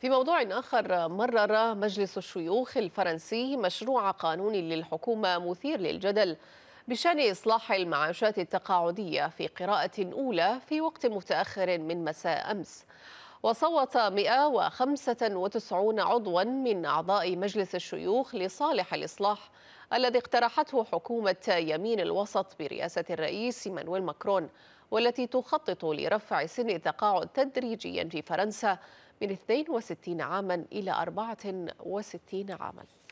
في موضوع آخر مرر مجلس الشيوخ الفرنسي مشروع قانون للحكومة مثير للجدل بشأن إصلاح المعاشات التقاعدية في قراءة أولى في وقت متأخر من مساء أمس وصوت 195 عضوا من أعضاء مجلس الشيوخ لصالح الإصلاح الذي اقترحته حكومة يمين الوسط برئاسة الرئيس مانويل ماكرون والتي تخطط لرفع سن التقاعد تدريجيا في فرنسا من 62 عاما إلى 64 عاما